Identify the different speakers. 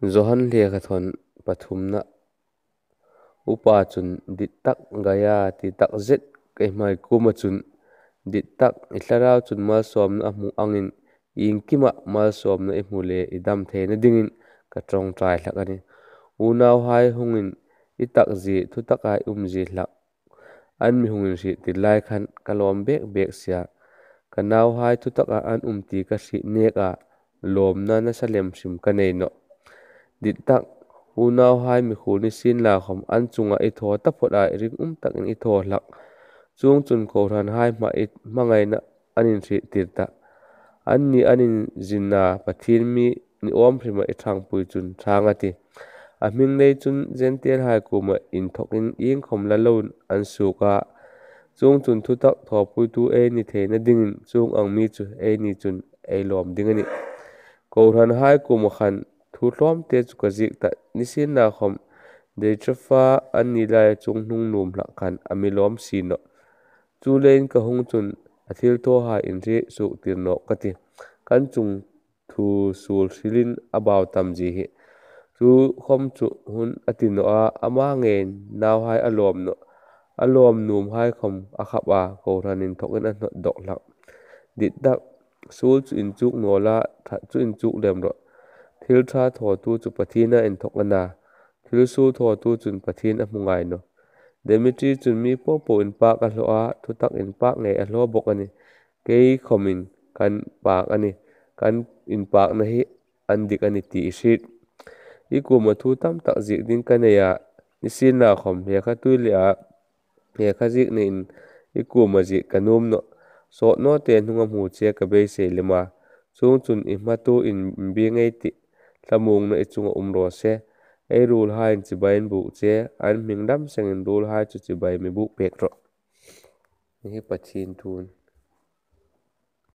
Speaker 1: Johan Liekathon Pathumna Upa chun dit tak gaya ti tak zet kai mai kuma chun dit tak itlarau chun mal som na mu angin ing kima mal som na imu le idam the na dingin ka trong trai lak ani unau hai hungin itak ji thu takai um ji lak an mi hungin si ti lai khan kalom bek bek sia kanau hai thu taka an um ti ka si neka lom na na salem sim kanei no tặng u unaw hai mi khu ni xin là khom an chunga i thaw tập phot đại ring um tặng in i thaw lak chung chun ko ran hai ma it mangai na anin ri tirta an ni anin jinna pathin mi ni om phrima i thang pui chun thanga ti a ming nei chun zentel hai ku mà in thokin ing khom la lon an suka chung chun thu tak thọ pui tu e ni the na ding chung ang mi chu e ni chun ei lom ding ani ko ran hai ku mà khăn thu hlom te chu ka zik ta nisin na khom de chafa ani lai chung nung num la khan ami lom si no chu len ka hung chun athil to ha in ri su tir no kati kan chung thu sul silin abaw tam ji hi chu khom chu hun atin no a ama ngen naw hai alom no alom num hai khom a khap a ko ranin thokin a hnot dok lak dit dak sul chu in chuk no la that chu in chuk lem ro thil tha thaw tu chu pathina en thok na thil su thaw tu chun pathin a hmungai no demitri chun mi po po in pak a hlo a thu tak in pak nge a hlo bok ani ke khomin kan pak ani kan in pak na hi an dik ani ti shit i ku ma thu tam tak zik ding ka ne ya ni sin na khom he kha tu le a he kha zik ne in i ku ma zik kanum no so no te hnunga mu che ka be se lema chung chun i ma tu in bi ngei ti lamung na ichunga umro se ei rul ha in chibain bu che an mingdam sengin rul ha chu chibai mi bu pek ro hi pathin tun